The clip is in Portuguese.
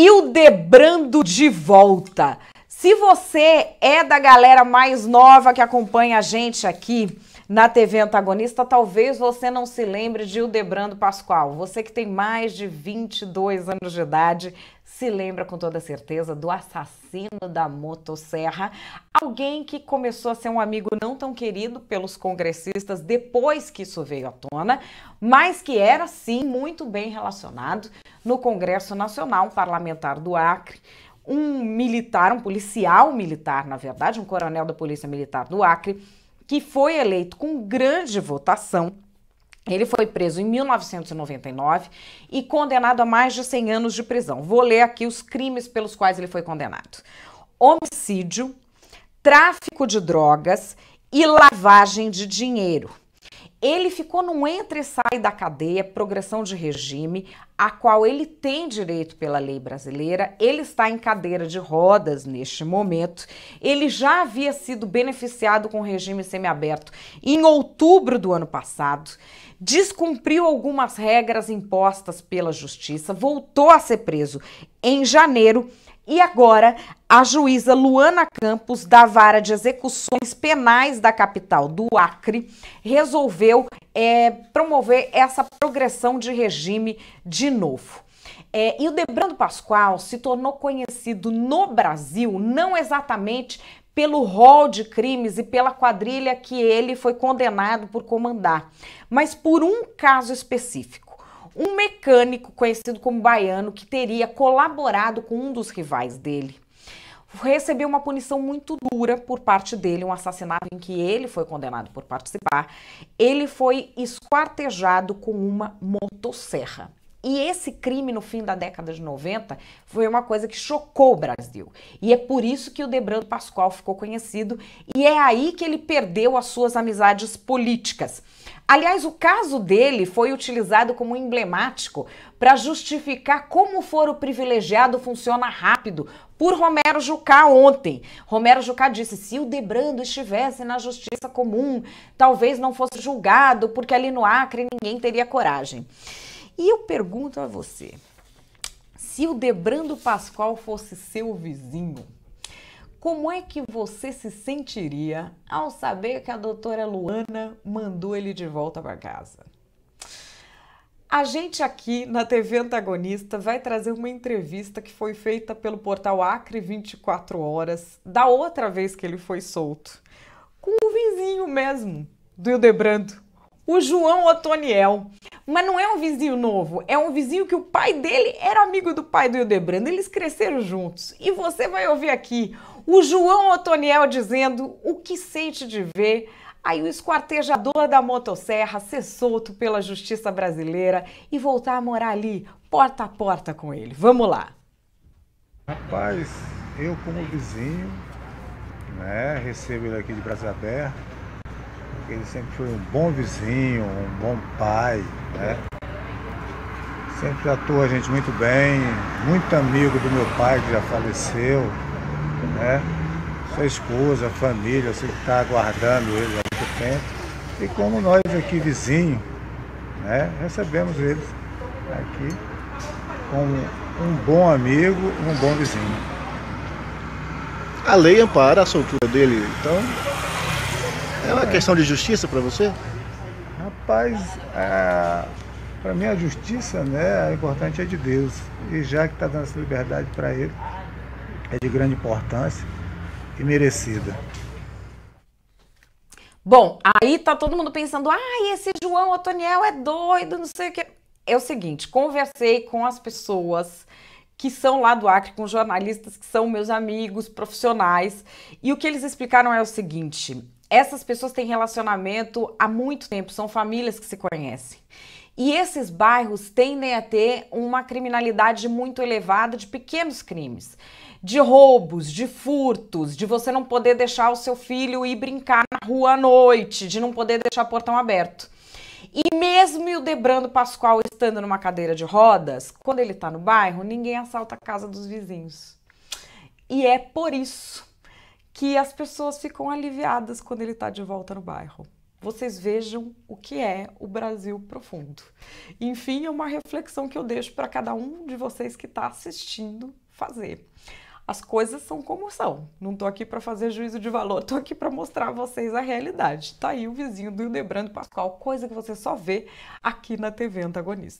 Ildebrando de volta. Se você é da galera mais nova que acompanha a gente aqui, na TV Antagonista, talvez você não se lembre de Hildebrando Pascoal. Você que tem mais de 22 anos de idade, se lembra com toda certeza do assassino da motosserra, alguém que começou a ser um amigo não tão querido pelos congressistas depois que isso veio à tona, mas que era sim muito bem relacionado no Congresso Nacional, um parlamentar do Acre, um militar, um policial militar, na verdade, um coronel da Polícia Militar do Acre, que foi eleito com grande votação. Ele foi preso em 1999 e condenado a mais de 100 anos de prisão. Vou ler aqui os crimes pelos quais ele foi condenado: homicídio, tráfico de drogas e lavagem de dinheiro ele ficou num entre e sai da cadeia, progressão de regime, a qual ele tem direito pela lei brasileira, ele está em cadeira de rodas neste momento, ele já havia sido beneficiado com regime semiaberto em outubro do ano passado, descumpriu algumas regras impostas pela justiça, voltou a ser preso em janeiro e agora, a juíza Luana Campos, da Vara de Execuções Penais da capital do Acre, resolveu é, promover essa progressão de regime de novo. É, e o Debrando Pascoal se tornou conhecido no Brasil não exatamente pelo rol de crimes e pela quadrilha que ele foi condenado por comandar, mas por um caso específico um mecânico conhecido como baiano que teria colaborado com um dos rivais dele. Recebeu uma punição muito dura por parte dele, um assassinato em que ele foi condenado por participar. Ele foi esquartejado com uma motosserra. E esse crime no fim da década de 90 foi uma coisa que chocou o Brasil. E é por isso que o Debrando Pascoal ficou conhecido e é aí que ele perdeu as suas amizades políticas. Aliás, o caso dele foi utilizado como emblemático para justificar como o foro privilegiado funciona rápido por Romero Jucá ontem. Romero Jucá disse: se o Debrando estivesse na justiça comum, talvez não fosse julgado, porque ali no Acre ninguém teria coragem. E eu pergunto a você, se o Debrando Pascoal fosse seu vizinho, como é que você se sentiria ao saber que a doutora Luana mandou ele de volta para casa? A gente aqui na TV Antagonista vai trazer uma entrevista que foi feita pelo portal Acre 24 Horas, da outra vez que ele foi solto, com o vizinho mesmo do Ildebrando, o João Otoniel. Mas não é um vizinho novo, é um vizinho que o pai dele era amigo do pai do Hildebrando. Eles cresceram juntos. E você vai ouvir aqui o João Otoniel dizendo o que sente de ver Aí o esquartejador da motosserra ser solto pela justiça brasileira e voltar a morar ali, porta a porta com ele. Vamos lá. Rapaz, eu como vizinho, né, recebo ele aqui de braços ele sempre foi um bom vizinho, um bom pai, né? Sempre tratou a gente muito bem, muito amigo do meu pai que já faleceu, né? Sua esposa, família, você que está aguardando ele há muito tempo. E como nós aqui vizinho, né? Recebemos eles aqui como um bom amigo e um bom vizinho. A lei ampara a soltura dele, então é uma é. questão de justiça para você? Rapaz, para mim a justiça, né, a importante é de Deus. E já que está dando essa liberdade para ele, é de grande importância e merecida. Bom, aí tá todo mundo pensando, ah, esse João Otoniel é doido, não sei o que. É o seguinte, conversei com as pessoas que são lá do Acre, com jornalistas que são meus amigos, profissionais, e o que eles explicaram é o seguinte: essas pessoas têm relacionamento há muito tempo, são famílias que se conhecem. E esses bairros tendem a ter uma criminalidade muito elevada de pequenos crimes, de roubos, de furtos, de você não poder deixar o seu filho ir brincar na rua à noite, de não poder deixar o portão aberto. E mesmo o Debrando Pascoal estando numa cadeira de rodas, quando ele está no bairro, ninguém assalta a casa dos vizinhos. E é por isso que as pessoas ficam aliviadas quando ele está de volta no bairro. Vocês vejam o que é o Brasil profundo. Enfim, é uma reflexão que eu deixo para cada um de vocês que está assistindo fazer. As coisas são como são. Não estou aqui para fazer juízo de valor, estou aqui para mostrar a vocês a realidade. Está aí o vizinho do Ildebrando Pascoal, coisa que você só vê aqui na TV Antagonista.